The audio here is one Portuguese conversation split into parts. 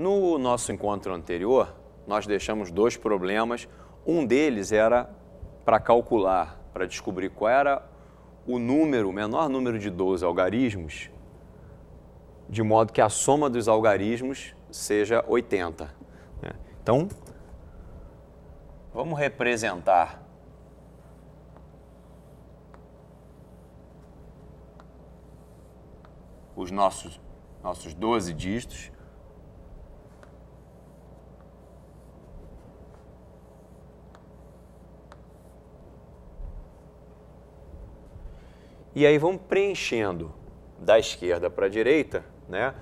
No nosso encontro anterior, nós deixamos dois problemas. Um deles era para calcular, para descobrir qual era o número, o menor número de 12 algarismos, de modo que a soma dos algarismos seja 80. Né? Então, vamos representar os nossos, nossos 12 dígitos E aí vamos preenchendo da esquerda para a direita, né?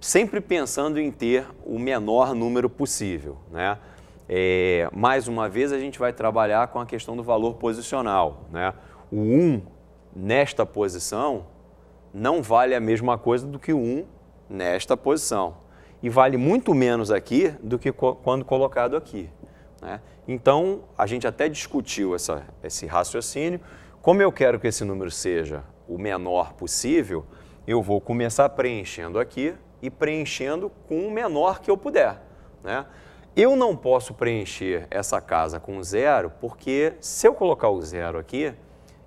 sempre pensando em ter o menor número possível. Né? É, mais uma vez, a gente vai trabalhar com a questão do valor posicional. Né? O 1 nesta posição não vale a mesma coisa do que o 1 nesta posição. E vale muito menos aqui do que quando colocado aqui. Né? Então, a gente até discutiu essa, esse raciocínio como eu quero que esse número seja o menor possível, eu vou começar preenchendo aqui e preenchendo com o menor que eu puder. Né? Eu não posso preencher essa casa com zero, porque se eu colocar o zero aqui,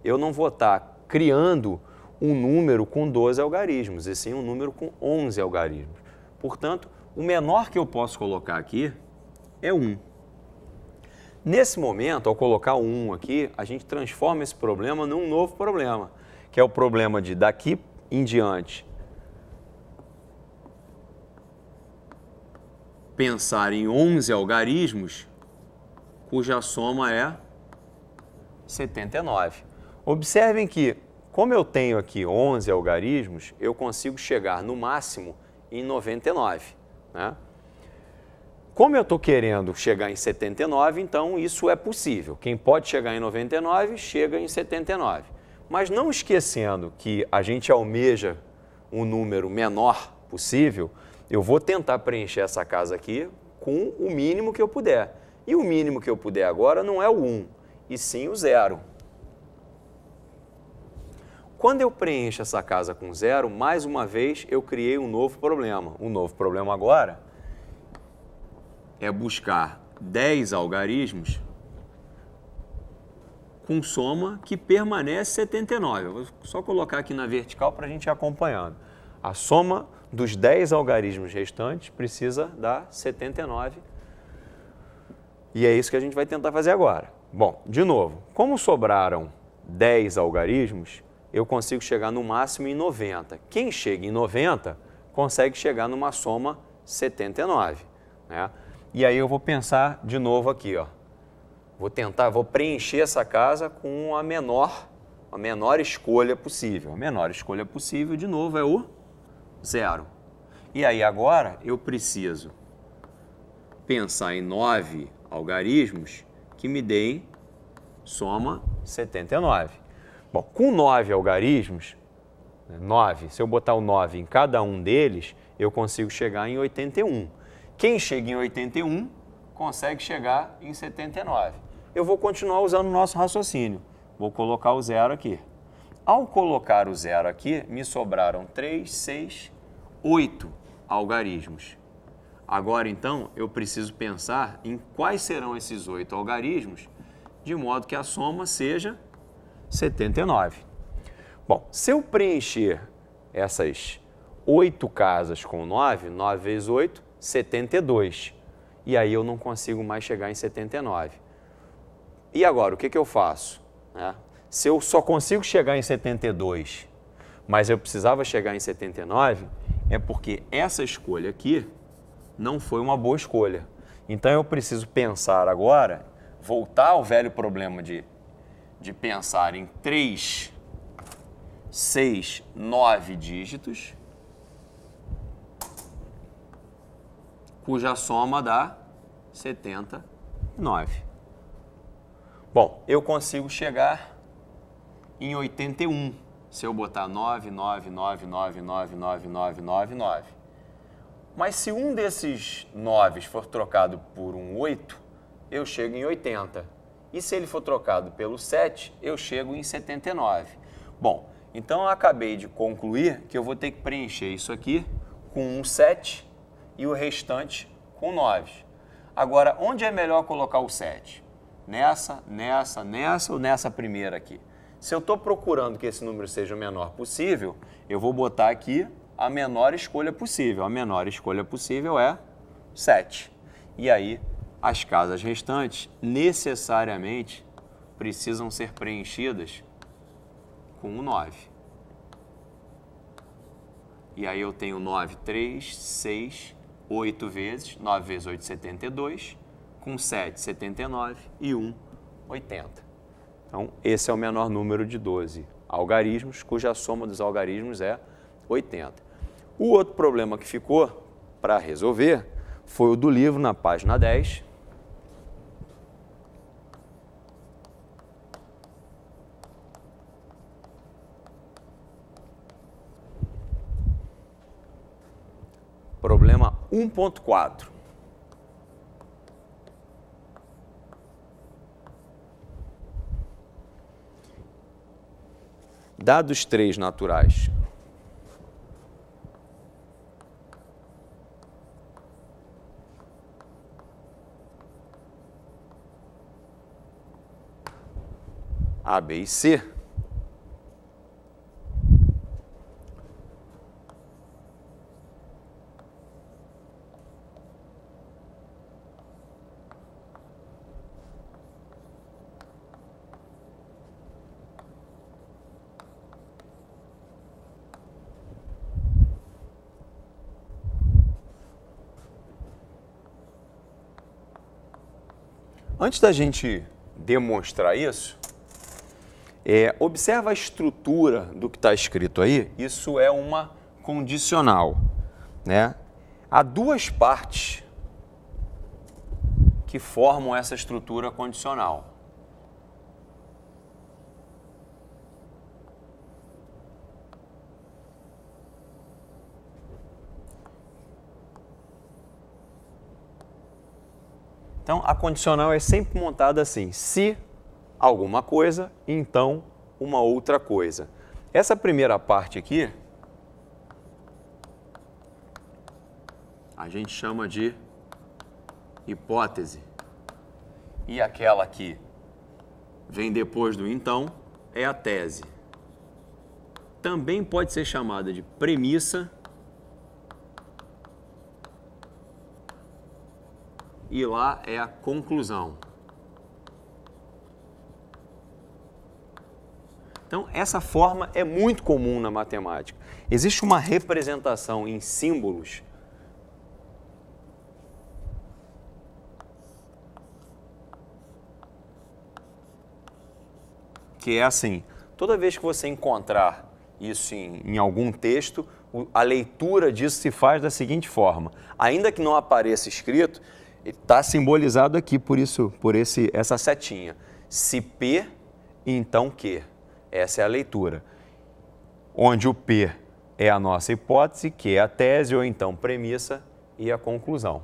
eu não vou estar criando um número com 12 algarismos, e sim um número com 11 algarismos. Portanto, o menor que eu posso colocar aqui é 1. Nesse momento, ao colocar o 1 aqui, a gente transforma esse problema num novo problema, que é o problema de daqui em diante pensar em 11 algarismos cuja soma é 79. Observem que, como eu tenho aqui 11 algarismos, eu consigo chegar no máximo em 99. Né? Como eu estou querendo chegar em 79, então isso é possível. Quem pode chegar em 99, chega em 79. Mas não esquecendo que a gente almeja um número menor possível, eu vou tentar preencher essa casa aqui com o mínimo que eu puder. E o mínimo que eu puder agora não é o 1, e sim o zero. Quando eu preencho essa casa com zero, mais uma vez eu criei um novo problema. O um novo problema agora é buscar 10 algarismos com soma que permanece 79. Eu vou só colocar aqui na vertical para a gente ir acompanhando. A soma dos 10 algarismos restantes precisa dar 79. E é isso que a gente vai tentar fazer agora. Bom, de novo, como sobraram 10 algarismos, eu consigo chegar no máximo em 90. Quem chega em 90 consegue chegar numa soma 79. Né? E aí eu vou pensar de novo aqui, ó. Vou tentar, vou preencher essa casa com a menor, a menor escolha possível. A menor escolha possível, de novo, é o zero. E aí agora eu preciso pensar em nove algarismos que me deem soma 79. Bom, com nove algarismos, né, nove, se eu botar o nove em cada um deles, eu consigo chegar em 81. Quem chega em 81 consegue chegar em 79. Eu vou continuar usando o nosso raciocínio. Vou colocar o zero aqui. Ao colocar o zero aqui, me sobraram 3, 6, 8 algarismos. Agora, então, eu preciso pensar em quais serão esses oito algarismos, de modo que a soma seja 79. Bom, se eu preencher essas oito casas com 9, 9 vezes 8, 72. E aí eu não consigo mais chegar em 79. E agora, o que, que eu faço? É. Se eu só consigo chegar em 72, mas eu precisava chegar em 79, é porque essa escolha aqui não foi uma boa escolha. Então eu preciso pensar agora, voltar ao velho problema de, de pensar em 3, 6, 9 dígitos cuja soma dá 79. Bom, eu consigo chegar em 81 se eu botar 9, 9, 9, 9, 9, 9, 9, 9, 9. Mas se um desses 9 for trocado por um 8, eu chego em 80. E se ele for trocado pelo 7, eu chego em 79. Bom, então eu acabei de concluir que eu vou ter que preencher isso aqui com um 7 e o restante com 9. Agora, onde é melhor colocar o 7? Nessa, nessa, nessa ou nessa primeira aqui? Se eu estou procurando que esse número seja o menor possível, eu vou botar aqui a menor escolha possível. A menor escolha possível é 7. E aí, as casas restantes necessariamente precisam ser preenchidas com o 9. E aí eu tenho 9, 3, 6, 8 vezes, 9 vezes 8, 72, com 7, 79 e 1, 80. Então, esse é o menor número de 12 algarismos, cuja soma dos algarismos é 80. O outro problema que ficou para resolver foi o do livro, na página 10, 1.4. Dados três naturais. A, B e C Antes da gente demonstrar isso, é, observa a estrutura do que está escrito aí. Isso é uma condicional. Né? Há duas partes que formam essa estrutura condicional. Então, a condicional é sempre montada assim: se alguma coisa, então uma outra coisa. Essa primeira parte aqui, a gente chama de hipótese. E aquela que vem depois do então é a tese. Também pode ser chamada de premissa e lá é a conclusão. Então, essa forma é muito comum na matemática. Existe uma representação em símbolos que é assim: toda vez que você encontrar isso em, em algum texto, a leitura disso se faz da seguinte forma: ainda que não apareça escrito, está simbolizado aqui por isso, por esse, essa setinha. Se P, então Q. Essa é a leitura. Onde o P é a nossa hipótese, q é a tese ou então premissa e a conclusão.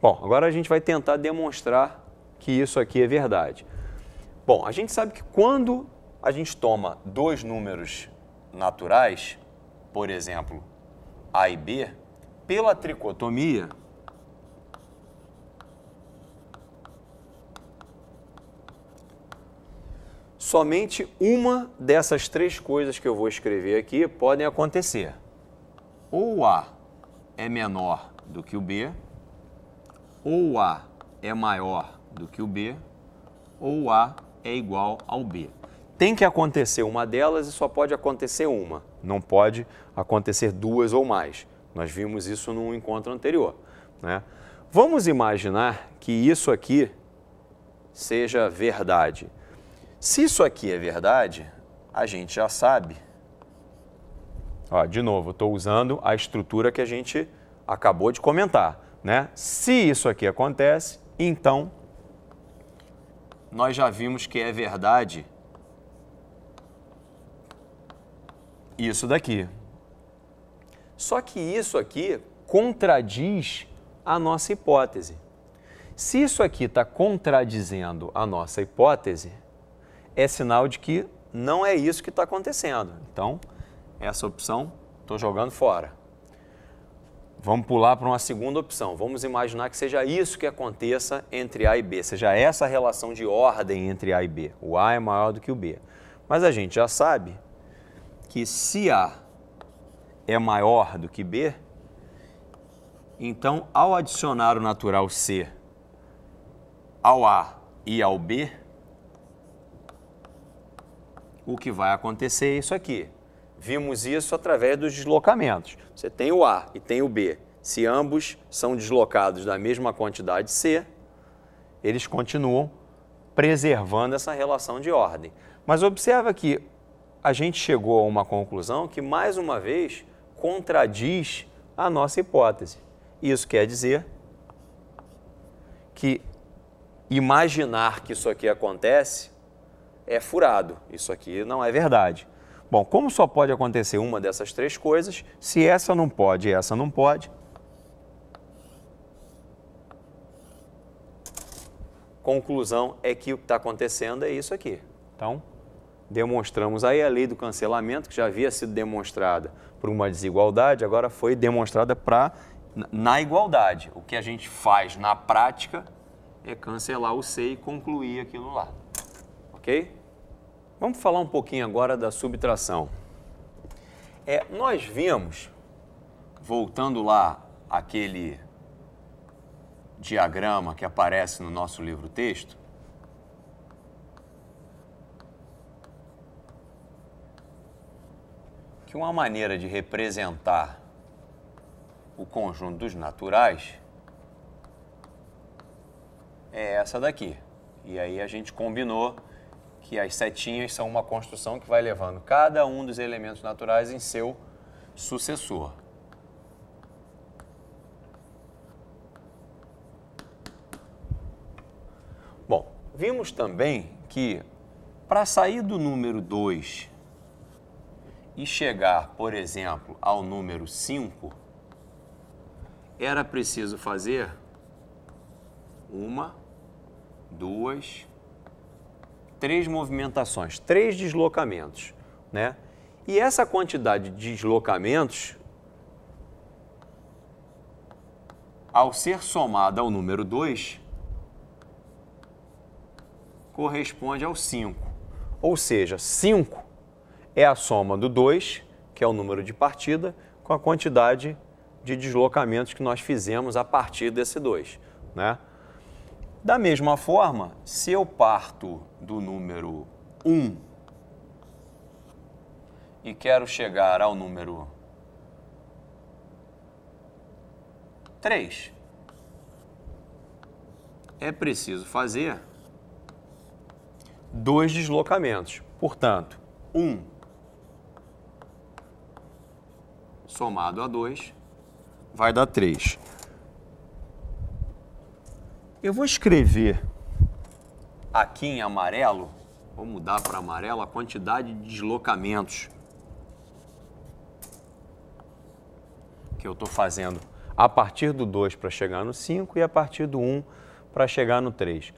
Bom, agora a gente vai tentar demonstrar que isso aqui é verdade. Bom, a gente sabe que quando a gente toma dois números naturais, por exemplo, A e B, pela tricotomia, somente uma dessas três coisas que eu vou escrever aqui podem acontecer. Ou A é menor do que o B, ou A é maior do que o B, ou A é igual ao B. Tem que acontecer uma delas e só pode acontecer uma. Não pode acontecer duas ou mais. Nós vimos isso no encontro anterior. Né? Vamos imaginar que isso aqui seja verdade. Se isso aqui é verdade, a gente já sabe. Ó, de novo, estou usando a estrutura que a gente acabou de comentar. Né? Se isso aqui acontece, então nós já vimos que é verdade isso daqui. Só que isso aqui contradiz a nossa hipótese. Se isso aqui está contradizendo a nossa hipótese, é sinal de que não é isso que está acontecendo. Então, essa opção estou jogando fora. Vamos pular para uma segunda opção. Vamos imaginar que seja isso que aconteça entre A e B, seja essa relação de ordem entre A e B. O A é maior do que o B. Mas a gente já sabe que se A é maior do que B, então ao adicionar o natural C ao A e ao B, o que vai acontecer é isso aqui. Vimos isso através dos deslocamentos. Você tem o A e tem o B. Se ambos são deslocados da mesma quantidade C, eles continuam preservando essa relação de ordem. Mas observa que a gente chegou a uma conclusão que, mais uma vez, contradiz a nossa hipótese. Isso quer dizer que imaginar que isso aqui acontece é furado. Isso aqui não é verdade. Bom, como só pode acontecer uma dessas três coisas, se essa não pode e essa não pode, conclusão é que o que está acontecendo é isso aqui. Então, demonstramos aí a lei do cancelamento, que já havia sido demonstrada por uma desigualdade, agora foi demonstrada para na igualdade. O que a gente faz na prática é cancelar o C e concluir aquilo lá ok? Vamos falar um pouquinho agora da subtração. É, nós vimos, voltando lá aquele diagrama que aparece no nosso livro texto, que uma maneira de representar o conjunto dos naturais é essa daqui. E aí a gente combinou que as setinhas são uma construção que vai levando cada um dos elementos naturais em seu sucessor. Bom, vimos também que para sair do número 2 e chegar, por exemplo, ao número 5, era preciso fazer uma, duas, três movimentações, três deslocamentos, né? E essa quantidade de deslocamentos, ao ser somada ao número 2, corresponde ao 5. Ou seja, 5 é a soma do 2, que é o número de partida, com a quantidade de deslocamentos que nós fizemos a partir desse 2. Né? Da mesma forma, se eu parto do número 1 um, e quero chegar ao número 3, é preciso fazer dois deslocamentos. Portanto, 1 um somado a 2 vai dar 3. Eu vou escrever aqui em amarelo, vou mudar para amarelo a quantidade de deslocamentos que eu estou fazendo a partir do 2 para chegar no 5 e a partir do 1 um para chegar no 3.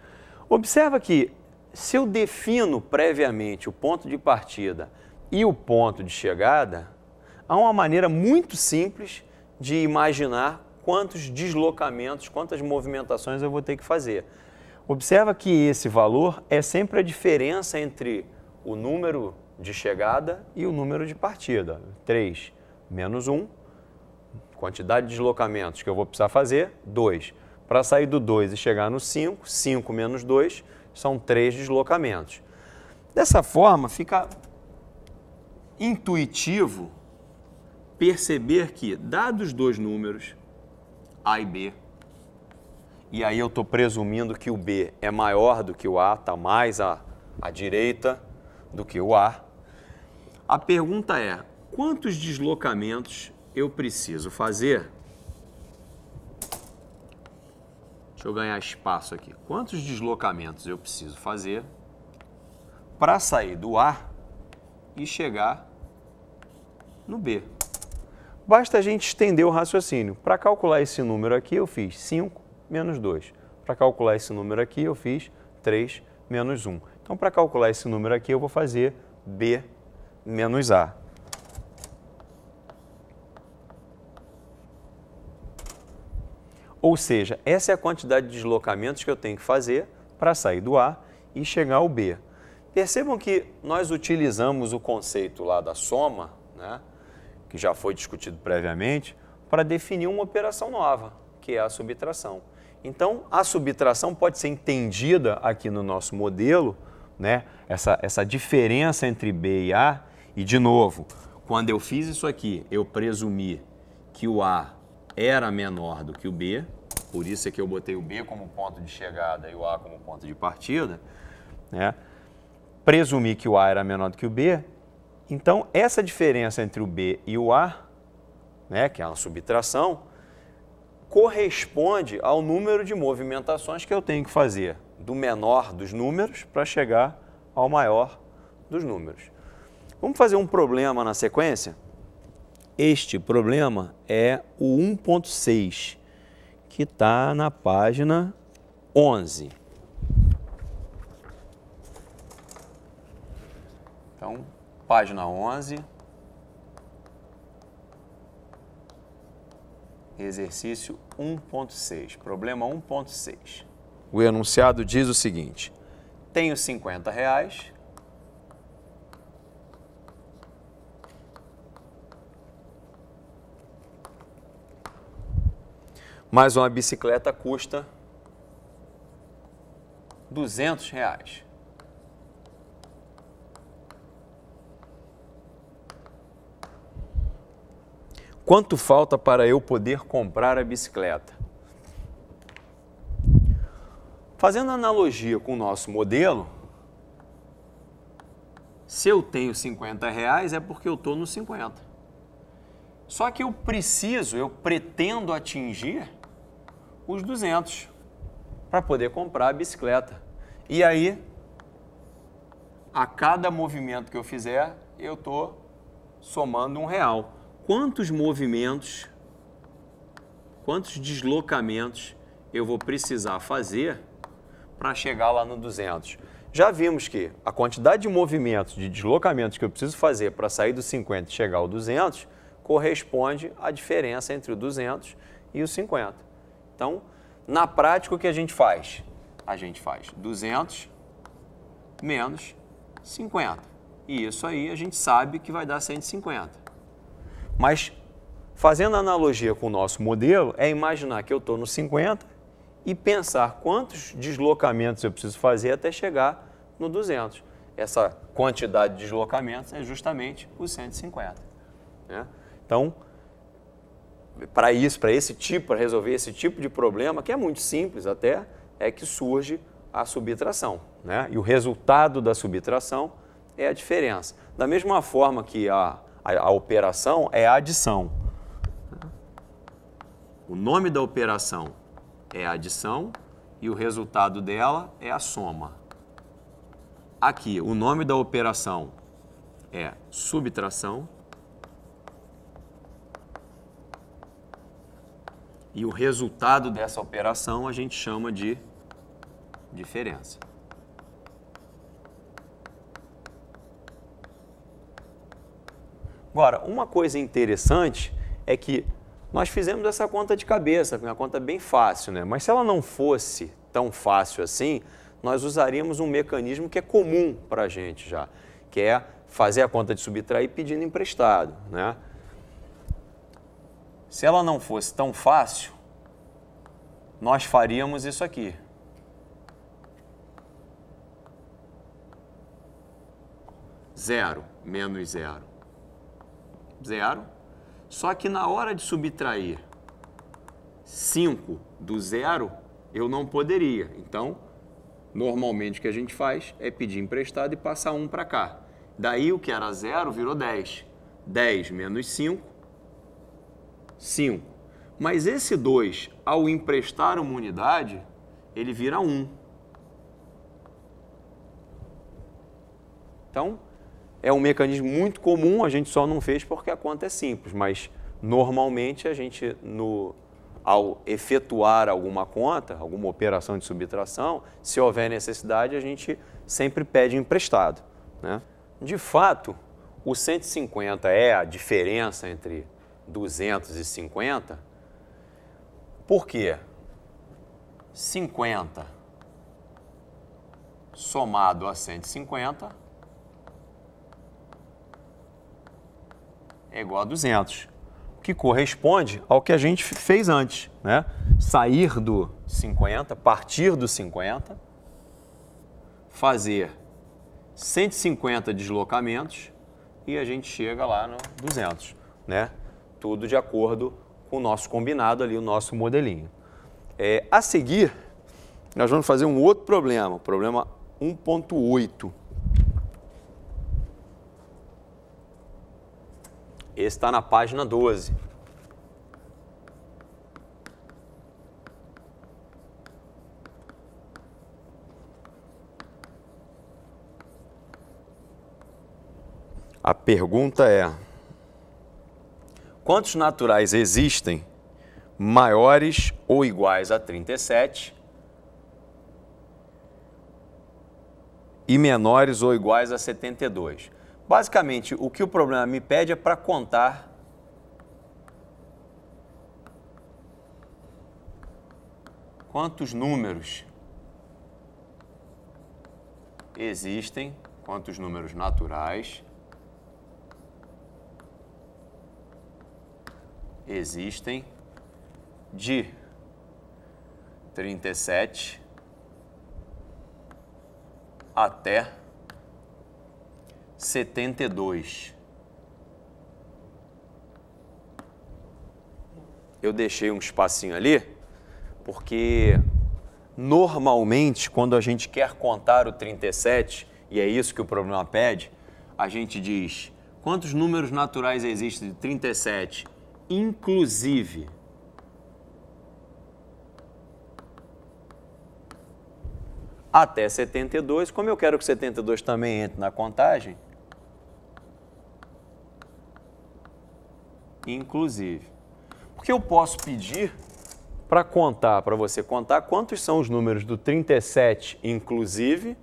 Observa que se eu defino previamente o ponto de partida e o ponto de chegada, há uma maneira muito simples de imaginar quantos deslocamentos, quantas movimentações eu vou ter que fazer. Observa que esse valor é sempre a diferença entre o número de chegada e o número de partida. 3 menos 1, quantidade de deslocamentos que eu vou precisar fazer, 2. Para sair do 2 e chegar no 5, 5 menos 2 são 3 deslocamentos. Dessa forma, fica intuitivo perceber que, dados dois números, A e B, e aí eu estou presumindo que o B é maior do que o A, está mais à, à direita do que o A. A pergunta é: quantos deslocamentos eu preciso fazer? Deixa eu ganhar espaço aqui. Quantos deslocamentos eu preciso fazer para sair do A e chegar no B? Basta a gente estender o raciocínio. Para calcular esse número aqui, eu fiz 5 menos 2. Para calcular esse número aqui, eu fiz 3 menos 1. Então, para calcular esse número aqui, eu vou fazer B menos A. Ou seja, essa é a quantidade de deslocamentos que eu tenho que fazer para sair do A e chegar ao B. Percebam que nós utilizamos o conceito lá da soma, né, que já foi discutido previamente, para definir uma operação nova, que é a subtração. Então, a subtração pode ser entendida aqui no nosso modelo, né? essa, essa diferença entre B e A. E, de novo, quando eu fiz isso aqui, eu presumi que o A era menor do que o B, por isso é que eu botei o B como ponto de chegada e o A como ponto de partida. Né? Presumi que o A era menor do que o B, então essa diferença entre o B e o A, né, que é uma subtração, corresponde ao número de movimentações que eu tenho que fazer do menor dos números para chegar ao maior dos números. Vamos fazer um problema na sequência? Este problema é o 1.6, que está na página 11. Então, página 11, Exercício 1.6, problema 1.6. O enunciado diz o seguinte: Tenho 50 reais. Mas uma bicicleta custa 200 reais. Quanto falta para eu poder comprar a bicicleta? Fazendo analogia com o nosso modelo, se eu tenho 50 reais é porque eu estou nos 50. Só que eu preciso, eu pretendo atingir os 200 para poder comprar a bicicleta. E aí, a cada movimento que eu fizer, eu estou somando um real quantos movimentos, quantos deslocamentos eu vou precisar fazer para chegar lá no 200. Já vimos que a quantidade de movimentos, de deslocamentos que eu preciso fazer para sair do 50 e chegar ao 200 corresponde à diferença entre o 200 e o 50. Então, na prática, o que a gente faz? A gente faz 200 menos 50. E isso aí a gente sabe que vai dar 150. Mas fazendo analogia com o nosso modelo, é imaginar que eu estou no 50 e pensar quantos deslocamentos eu preciso fazer até chegar no 200. Essa quantidade de deslocamentos é justamente o 150. Né? Então, para isso, para esse tipo, para resolver esse tipo de problema, que é muito simples até, é que surge a subtração. Né? E o resultado da subtração é a diferença. Da mesma forma que a a, a operação é a adição. O nome da operação é a adição e o resultado dela é a soma. Aqui, o nome da operação é subtração e o resultado dessa operação a gente chama de diferença. Agora, uma coisa interessante é que nós fizemos essa conta de cabeça, uma conta bem fácil, né? Mas se ela não fosse tão fácil assim, nós usaríamos um mecanismo que é comum para a gente já, que é fazer a conta de subtrair pedindo emprestado, né? Se ela não fosse tão fácil, nós faríamos isso aqui. Zero menos zero zero. Só que na hora de subtrair 5 do zero, eu não poderia. Então, normalmente o que a gente faz é pedir emprestado e passar 1 um para cá. Daí o que era zero virou 10. 10 menos 5, 5. Mas esse 2, ao emprestar uma unidade, ele vira 1. Um. Então, é um mecanismo muito comum, a gente só não fez porque a conta é simples, mas normalmente a gente, no, ao efetuar alguma conta, alguma operação de subtração, se houver necessidade, a gente sempre pede emprestado. Né? De fato, o 150 é a diferença entre 250, por quê? 50 somado a 150 é igual a 200, que corresponde ao que a gente fez antes, né? Sair do 50, partir do 50, fazer 150 deslocamentos e a gente chega lá no 200, né? Tudo de acordo com o nosso combinado ali, o nosso modelinho. É, a seguir, nós vamos fazer um outro problema, problema 1.8. Esse está na página 12. A pergunta é: quantos naturais existem maiores ou iguais a 37 e menores ou iguais a 72? Basicamente, o que o problema me pede é para contar quantos números existem, quantos números naturais existem de 37 até 72. Eu deixei um espacinho ali, porque normalmente quando a gente quer contar o 37, e é isso que o problema pede, a gente diz quantos números naturais existem de 37, inclusive até 72. Como eu quero que 72 também entre na contagem, inclusive. Porque eu posso pedir para contar, para você contar quantos são os números do 37 inclusive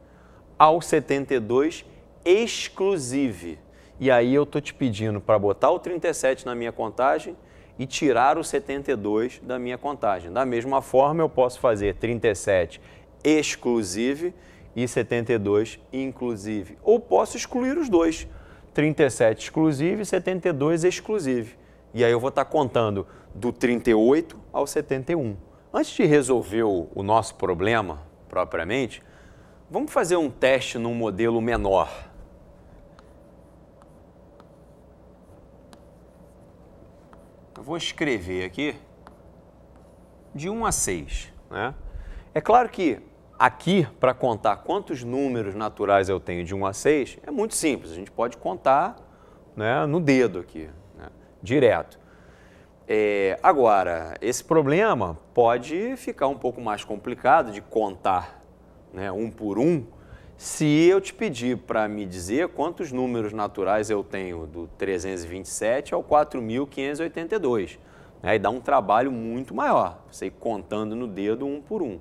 ao 72 exclusive. E aí eu tô te pedindo para botar o 37 na minha contagem e tirar o 72 da minha contagem. Da mesma forma, eu posso fazer 37 exclusive e 72 inclusive. Ou posso excluir os dois, 37 exclusive e 72 exclusive. E aí eu vou estar contando do 38 ao 71. Antes de resolver o nosso problema propriamente, vamos fazer um teste num modelo menor. Eu vou escrever aqui de 1 a 6. Né? É claro que aqui, para contar quantos números naturais eu tenho de 1 a 6, é muito simples. A gente pode contar né, no dedo aqui direto. É, agora, esse problema pode ficar um pouco mais complicado de contar né, um por um se eu te pedir para me dizer quantos números naturais eu tenho do 327 ao 4582. Né, e dá um trabalho muito maior, você ir contando no dedo um por um.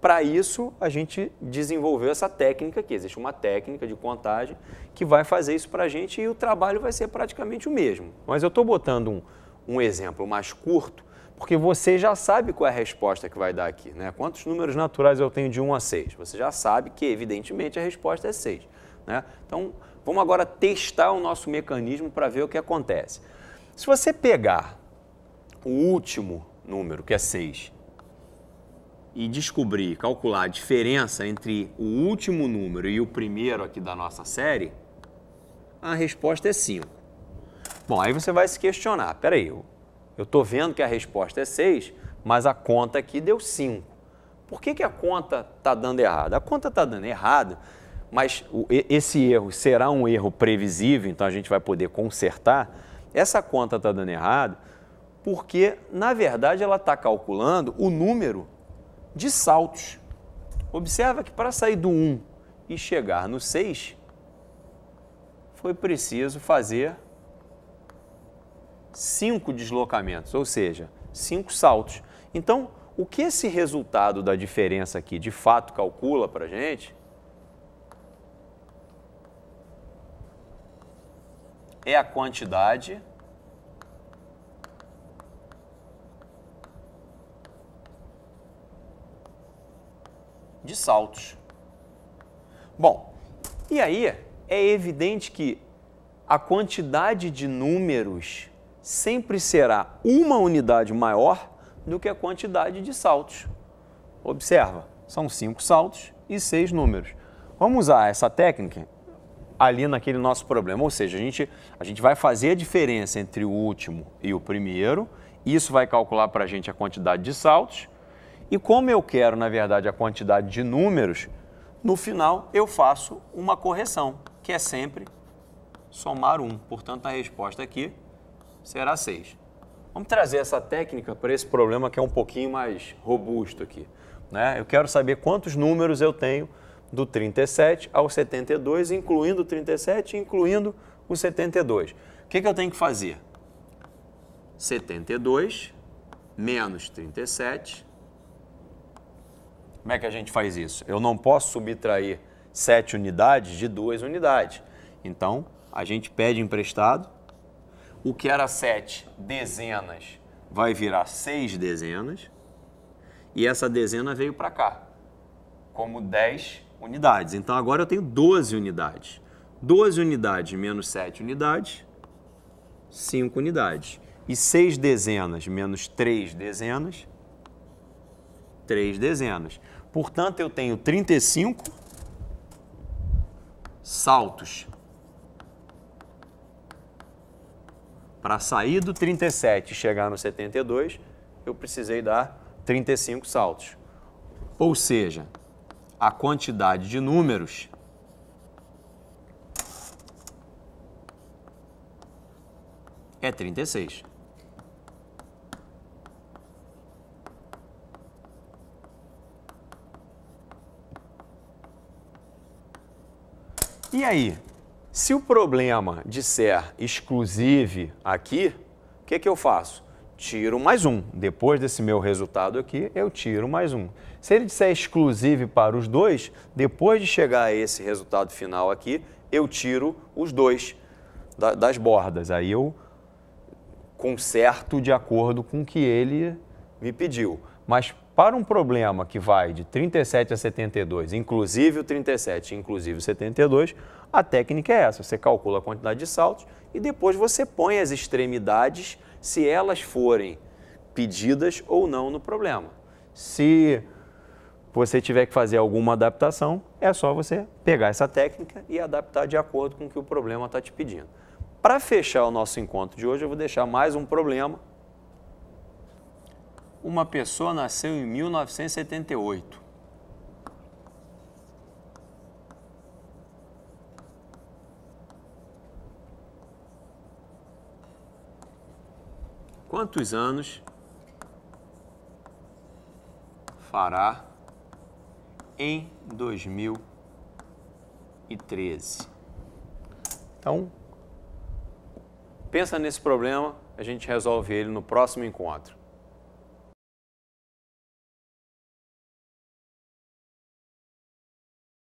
Para isso, a gente desenvolveu essa técnica aqui. Existe uma técnica de contagem que vai fazer isso para a gente e o trabalho vai ser praticamente o mesmo. Mas eu estou botando um, um exemplo mais curto, porque você já sabe qual é a resposta que vai dar aqui. Né? Quantos números naturais eu tenho de 1 a 6? Você já sabe que, evidentemente, a resposta é 6. Né? Então, vamos agora testar o nosso mecanismo para ver o que acontece. Se você pegar o último número, que é 6, e descobrir, calcular a diferença entre o último número e o primeiro aqui da nossa série, a resposta é 5. Bom, aí você vai se questionar, peraí, eu estou vendo que a resposta é 6, mas a conta aqui deu 5. Por que, que a conta está dando errado? A conta está dando errado, mas esse erro será um erro previsível, então a gente vai poder consertar. Essa conta está dando errado porque, na verdade, ela está calculando o número de saltos. Observa que para sair do 1 e chegar no 6, foi preciso fazer cinco deslocamentos, ou seja, cinco saltos. Então, o que esse resultado da diferença aqui de fato calcula para a gente é a quantidade de saltos. Bom, e aí é evidente que a quantidade de números sempre será uma unidade maior do que a quantidade de saltos. Observa, são cinco saltos e seis números. Vamos usar essa técnica ali naquele nosso problema, ou seja, a gente, a gente vai fazer a diferença entre o último e o primeiro, isso vai calcular para a gente a quantidade de saltos, e como eu quero, na verdade, a quantidade de números, no final eu faço uma correção, que é sempre somar 1. Portanto, a resposta aqui será 6. Vamos trazer essa técnica para esse problema que é um pouquinho mais robusto aqui. Né? Eu quero saber quantos números eu tenho do 37 ao 72, incluindo o 37, incluindo o 72. O que, que eu tenho que fazer? 72 menos 37 como é que a gente faz isso? Eu não posso subtrair sete unidades de duas unidades. Então, a gente pede emprestado. O que era sete dezenas vai virar seis dezenas. E essa dezena veio para cá, como 10 unidades. Então, agora eu tenho 12 unidades. 12 unidades menos 7 unidades, 5 unidades. E 6 dezenas menos 3 dezenas, 3 dezenas. Portanto, eu tenho 35 saltos para sair do 37 e chegar no 72, eu precisei dar 35 saltos. Ou seja, a quantidade de números é 36. E aí, se o problema disser exclusive aqui, o que, que eu faço? Tiro mais um. Depois desse meu resultado aqui, eu tiro mais um. Se ele disser exclusive para os dois, depois de chegar a esse resultado final aqui, eu tiro os dois das bordas. Aí eu conserto de acordo com o que ele me pediu. Mas para um problema que vai de 37 a 72, inclusive o 37, inclusive o 72, a técnica é essa: você calcula a quantidade de saltos e depois você põe as extremidades se elas forem pedidas ou não no problema. Se você tiver que fazer alguma adaptação, é só você pegar essa técnica e adaptar de acordo com o que o problema está te pedindo. Para fechar o nosso encontro de hoje, eu vou deixar mais um problema uma pessoa nasceu em 1978. Quantos anos fará em 2013? Então, pensa nesse problema, a gente resolve ele no próximo encontro.